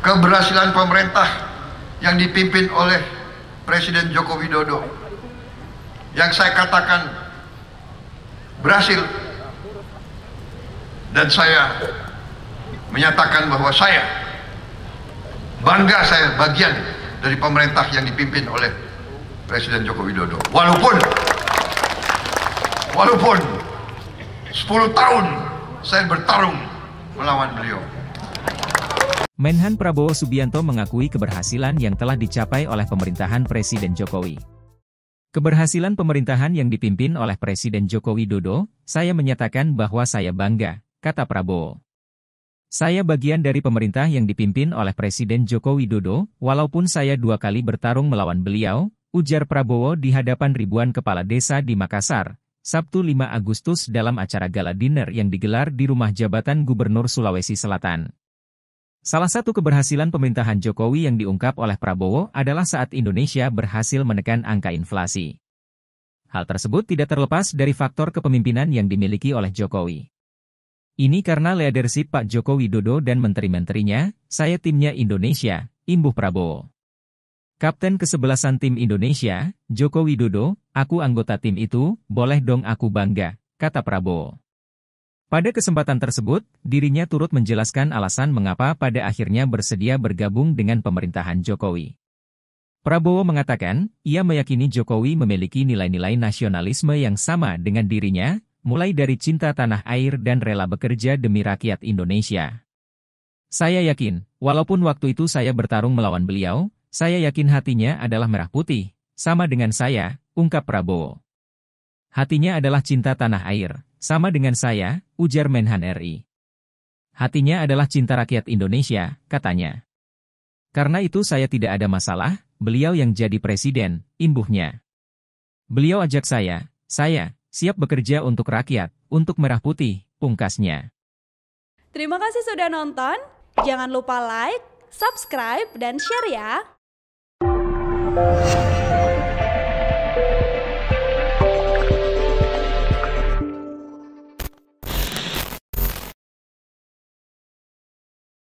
keberhasilan pemerintah yang dipimpin oleh Presiden Joko Widodo yang saya katakan berhasil dan saya menyatakan bahwa saya bangga saya bagian dari pemerintah yang dipimpin oleh Presiden Joko Widodo walaupun walaupun 10 tahun saya bertarung melawan beliau Menhan Prabowo Subianto mengakui keberhasilan yang telah dicapai oleh pemerintahan Presiden Jokowi. Keberhasilan pemerintahan yang dipimpin oleh Presiden Jokowi Dodo, saya menyatakan bahwa saya bangga, kata Prabowo. Saya bagian dari pemerintah yang dipimpin oleh Presiden Jokowi Dodo, walaupun saya dua kali bertarung melawan beliau, ujar Prabowo di hadapan ribuan kepala desa di Makassar, Sabtu 5 Agustus dalam acara gala dinner yang digelar di Rumah Jabatan Gubernur Sulawesi Selatan. Salah satu keberhasilan pemerintahan Jokowi yang diungkap oleh Prabowo adalah saat Indonesia berhasil menekan angka inflasi. Hal tersebut tidak terlepas dari faktor kepemimpinan yang dimiliki oleh Jokowi. Ini karena leadership Pak Jokowi Dodo dan menteri-menterinya, saya timnya Indonesia, imbuh Prabowo. Kapten kesebelasan tim Indonesia, Jokowi Dodo, aku anggota tim itu, boleh dong aku bangga, kata Prabowo. Pada kesempatan tersebut, dirinya turut menjelaskan alasan mengapa pada akhirnya bersedia bergabung dengan pemerintahan Jokowi. Prabowo mengatakan, ia meyakini Jokowi memiliki nilai-nilai nasionalisme yang sama dengan dirinya, mulai dari cinta tanah air dan rela bekerja demi rakyat Indonesia. Saya yakin, walaupun waktu itu saya bertarung melawan beliau, saya yakin hatinya adalah merah putih, sama dengan saya, ungkap Prabowo. Hatinya adalah cinta tanah air, sama dengan saya, ujar Menhan RI. Hatinya adalah cinta rakyat Indonesia, katanya. Karena itu saya tidak ada masalah, beliau yang jadi presiden, imbuhnya. Beliau ajak saya, saya, siap bekerja untuk rakyat, untuk merah putih, pungkasnya. Terima kasih sudah nonton, jangan lupa like, subscribe, dan share ya!